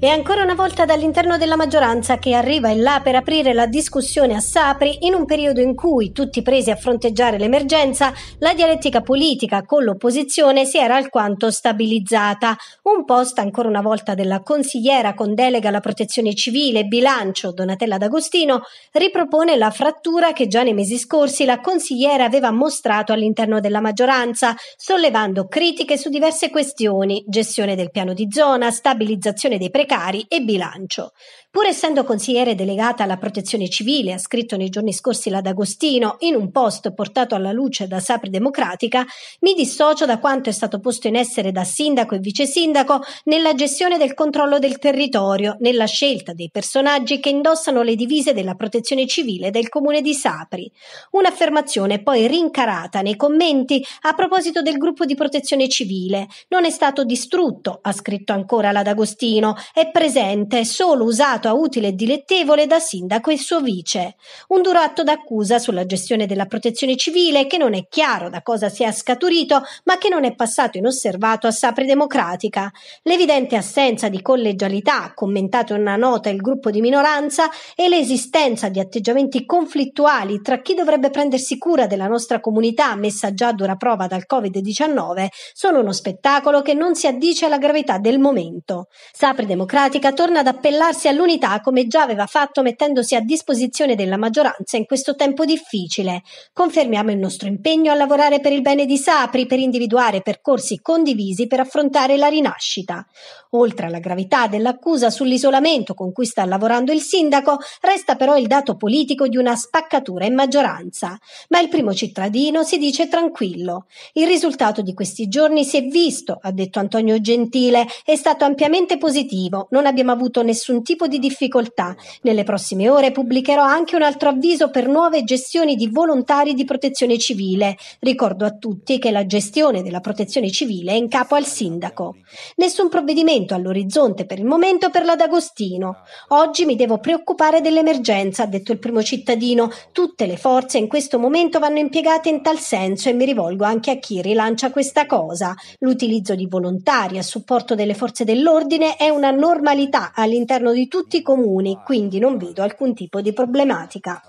E ancora una volta dall'interno della maggioranza che arriva in là per aprire la discussione a Sapri in un periodo in cui, tutti presi a fronteggiare l'emergenza, la dialettica politica con l'opposizione si era alquanto stabilizzata. Un post ancora una volta della consigliera con delega alla protezione civile e bilancio Donatella D'Agostino ripropone la frattura che già nei mesi scorsi la consigliera aveva mostrato all'interno della maggioranza, sollevando critiche su diverse questioni, gestione del piano di zona, stabilizzazione dei prezzi precari e bilancio. Pur essendo consigliere delegata alla protezione civile, ha scritto nei giorni scorsi la D'Agostino, in un post portato alla luce da Sapri Democratica, mi dissocio da quanto è stato posto in essere da sindaco e vice sindaco nella gestione del controllo del territorio, nella scelta dei personaggi che indossano le divise della protezione civile del comune di Sapri. Un'affermazione poi rincarata nei commenti a proposito del gruppo di protezione civile. Non è stato distrutto, ha scritto ancora la D'Agostino, è presente, solo usato a utile e dilettevole da sindaco e suo vice. Un duro atto d'accusa sulla gestione della protezione civile che non è chiaro da cosa sia scaturito, ma che non è passato inosservato a Sapri Democratica. L'evidente assenza di collegialità, commentato in una nota il gruppo di minoranza, e l'esistenza di atteggiamenti conflittuali tra chi dovrebbe prendersi cura della nostra comunità messa già a dura prova dal Covid-19 sono uno spettacolo che non si addice alla gravità del momento. Sapri Democratica Democratica torna ad appellarsi all'unità come già aveva fatto mettendosi a disposizione della maggioranza in questo tempo difficile. Confermiamo il nostro impegno a lavorare per il bene di Sapri per individuare percorsi condivisi per affrontare la rinascita. Oltre alla gravità dell'accusa sull'isolamento con cui sta lavorando il sindaco, resta però il dato politico di una spaccatura in maggioranza. Ma il primo cittadino si dice tranquillo. Il risultato di questi giorni si è visto, ha detto Antonio Gentile, è stato ampiamente positivo arrivo non abbiamo avuto nessun tipo di difficoltà. Nelle prossime ore pubblicherò anche un altro avviso per nuove gestioni di volontari di protezione civile. Ricordo a tutti che la gestione della protezione civile è in capo al sindaco. Nessun provvedimento all'orizzonte per il momento per la D'Agostino. Oggi mi devo preoccupare dell'emergenza, ha detto il primo cittadino. Tutte le forze in questo momento vanno impiegate in tal senso e mi rivolgo anche a chi rilancia questa cosa. L'utilizzo di volontari a supporto delle forze dell'ordine è una norma normalità all'interno di tutti i comuni, quindi non vedo alcun tipo di problematica.